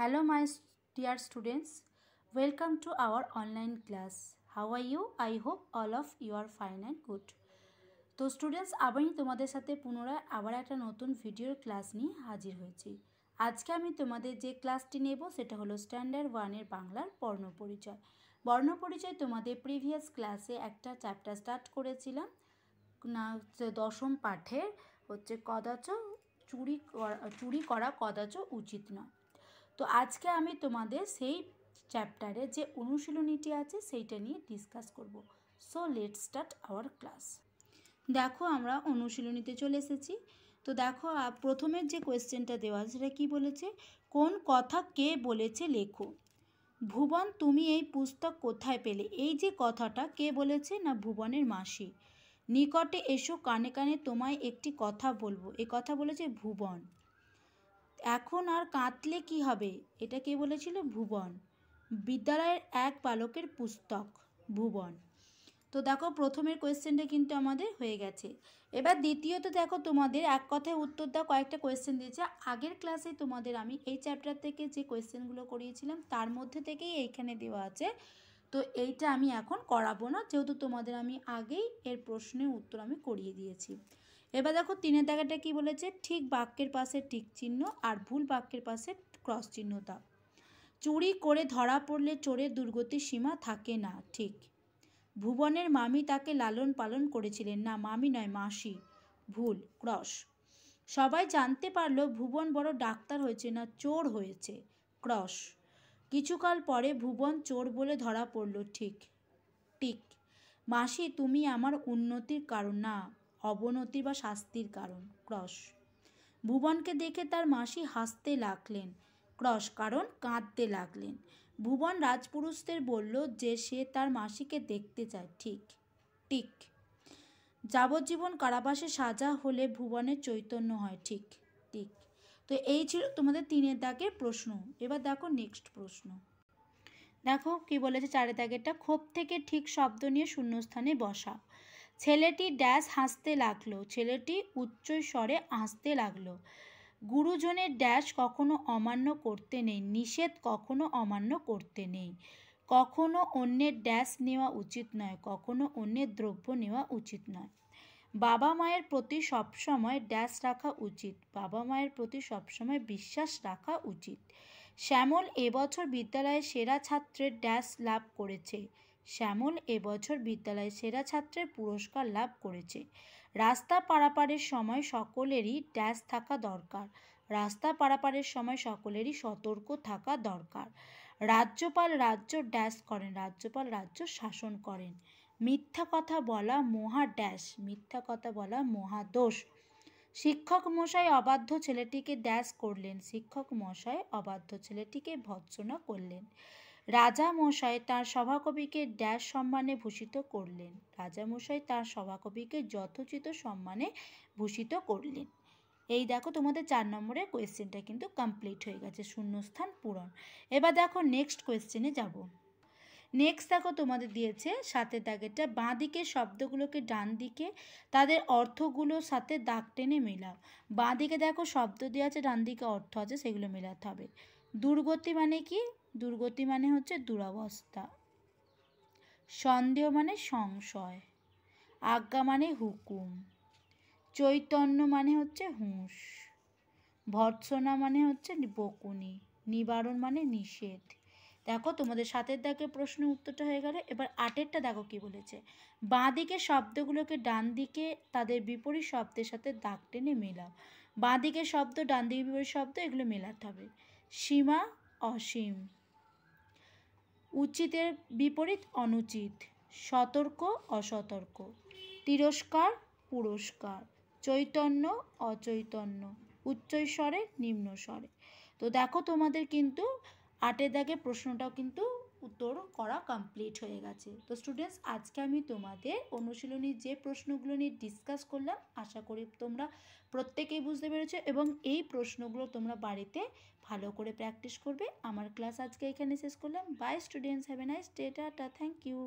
Hello my dear students welcome to our online class How are you? I hope all of you fine and good তো students আমি তোমাদের সাথে পুনরায় আবার একটা নতুন ভিডিওর ক্লাস নিয়ে হাজির হয়েছি আজকে আমি তোমাদের যে ক্লাসটি নেব সেটা হলো স্ট্যান্ডার্ড ওয়ানের বাংলার বর্ণপরিচয় বর্ণপরিচয় তোমাদের প্রিভিয়াস ক্লাসে একটা চ্যাপ্টার স্টার্ট করেছিলাম না দশম পাঠের হচ্ছে কদাচ চুরি করা চুরি করা কদাচ উচিত নয় তো আজকে আমি তোমাদের সেই চ্যাপ্টারে যে অনুশীলনীটি আছে সেইটা নিয়ে ডিসকাস করব so let start our class দেখো আমরা অনুশীলনীতে চলে এসেছি তো দেখো প্রথমের যে কোয়েশ্চেনটা দেওয়া সেটা কী বলেছে কোন কথা কে বলেছে লেখো ভুবন তুমি এই পুস্তক কোথায় পেলে এই যে কথাটা কে বলেছে না ভুবনের মাসি নিকটে এসো কানে কানে তোমায় একটি কথা বলবো এ কথা বলেছে ভুবন এখন আর কাঁদলে কি হবে এটা কে বলেছিল ভুবন বিদ্যালয়ের এক বালকের পুস্তক ভুবন তো দেখো প্রথমের কোয়েশ্চেনটা কিন্তু আমাদের হয়ে গেছে এবার দ্বিতীয়ত দেখো তোমাদের এক কথায় উত্তর দেওয়া কয়েকটা কোয়েশ্চেন দিয়েছে আগের ক্লাসে তোমাদের আমি এই চ্যাপ্টার থেকে যে কোয়েশ্চেনগুলো করিয়েছিলাম তার মধ্যে থেকেই এইখানে দেওয়া আছে তো এইটা আমি এখন করাবো না যেহেতু তোমাদের আমি আগেই এর প্রশ্নের উত্তর আমি করিয়ে দিয়েছি এবার দেখো তিনের দেখাটা কি বলেছে ঠিক বাক্যের পাশে ঠিক চিহ্ন আর ভুল বাক্যের পাশে ক্রস চিহ্ন দাও চুরি করে ধরা পড়লে চোরের দুর্গতির সীমা থাকে না ঠিক ভুবনের মামি তাকে লালন পালন করেছিলেন না মামি নয় মাসি ভুল ক্রস সবাই জানতে পারলো ভুবন বড় ডাক্তার হয়েছে না চোর হয়েছে ক্রস কিছুকাল পরে ভুবন চোর বলে ধরা পড়ল ঠিক টিক মাসি তুমি আমার উন্নতির কারণ না অবনতি বা শাস্তির কারণ ক্রস ভুবনকে দেখে তার মাসি হাসতে লাগলেন ক্রস কারণ কাঁদতে লাগলেন ভুবন রাজপুরুষদের বলল যে সে তার মাসিকে দেখতে চায় ঠিক টিক যাবজ্জীবন কারাবাসে সাজা হলে ভুবনের চৈতন্য হয় ঠিক টিক তো এই ছিল তোমাদের তিনের দাগের প্রশ্ন এবার দেখো নেক্সট প্রশ্ন দেখো কি বলেছে চারে দাগেরটা ক্ষোভ থেকে ঠিক শব্দ নিয়ে শূন্যস্থানে বসা ছেলেটি ড্যাশ হাসতে লাগলো ছেলেটি উচ্চ স্বরে হাসতে লাগলো গুরুজনের ড্যাশ কখনো অমান্য করতে নেই নিষেধ কখনো অমান্য করতে নেই কখনো অন্যের ড্যাশ নেওয়া উচিত নয় কখনো অন্যের দ্রব্য নেওয়া উচিত নয় বাবা মায়ের প্রতি সবসময় ড্যাশ রাখা উচিত বাবা মায়ের প্রতি সবসময় বিশ্বাস রাখা উচিত শ্যামল এবছর বিদ্যালয়ে সেরা ছাত্রের ড্যাশ লাভ করেছে শ্যামল এবছর বিদ্যালয়ের সেরা ছাত্রের পুরস্কার লাভ করেছে রাস্তা পারাপারের সময় সকলেরই ড্যাশ থাকা দরকার রাস্তা পারাপারের সময় সকলেরই সতর্ক থাকা দরকার রাজ্যপাল রাজ্য ড্যাশ করেন রাজ্যপাল রাজ্য শাসন করেন মিথ্যা কথা বলা মহা ড্যাশ মিথ্যা কথা বলা মহা দোষ শিক্ষক মশাই অবাধ্য ছেলেটিকে ড্যাশ করলেন শিক্ষক মশাই অবাধ্য ছেলেটিকে ভৎসনা করলেন রাজা মশাই তার সভাকবিকে ড্যাশ সম্মানে ভূষিত করলেন রাজা মশাই তার সভাকবিকে যথোচিত সম্মানে ভূষিত করলেন এই দেখো তোমাদের চার নম্বরের কোয়েশ্চেনটা কিন্তু কমপ্লিট হয়ে গেছে শূন্যস্থান পূরণ এবার দেখো নেক্সট কোয়েশ্চেনে যাব নেক্সট দেখো তোমাদের দিয়েছে সাথে দাগেরটা বাঁ দিকে শব্দগুলোকে ডান দিকে তাদের অর্থগুলোর সাথে দাগ টেনে মেলাও বাঁ দিকে দেখো শব্দ দেওয়া আছে ডান দিকে অর্থ আছে সেগুলো মেলাতে হবে দুর্গতি মানে কি দুর্গতি মানে হচ্ছে দুরাবস্থা সন্দেহ মানে সংশয় আজ্ঞা মানে হুকুম চৈতন্য মানে হচ্ছে হুঁশ ভর্সনা মানে হচ্ছে বকুনি নিবারণ মানে নিষেধ দেখো তোমাদের সাতের দাগে প্রশ্ন উত্তরটা হয়ে গেল এবার আটেরটা দেখো কি বলেছে বাঁ দিকে শব্দগুলোকে ডান দিকে তাদের বিপরীত শব্দের সাথে দাগ টেনে মেলাও বাঁ দিকে শব্দ ডান দিকে বিপরীত শব্দ এগুলো মেলাতে হবে সীমা অসীম উচিতের বিপরীত অনুচিত সতর্ক অসতর্ক তিরস্কার পুরস্কার চৈতন্য অচৈতন্য উচ্চৈস্বরে নিম্নস্বরে তো দেখো তোমাদের কিন্তু আটের দাগে প্রশ্নটাও কিন্তু উত্তর করা কমপ্লিট হয়ে গেছে তো স্টুডেন্টস আজকে আমি তোমাদের অনুশীলনীর যে প্রশ্নগুলো নিয়ে ডিসকাস করলাম আশা করি তোমরা প্রত্যেকেই বুঝতে পেরেছো এবং এই প্রশ্নগুলো তোমরা বাড়িতে ভালো করে প্র্যাকটিস করবে আমার ক্লাস আজকে এখানে শেষ করলাম bye students have a nice day টা থ্যাংক ইউ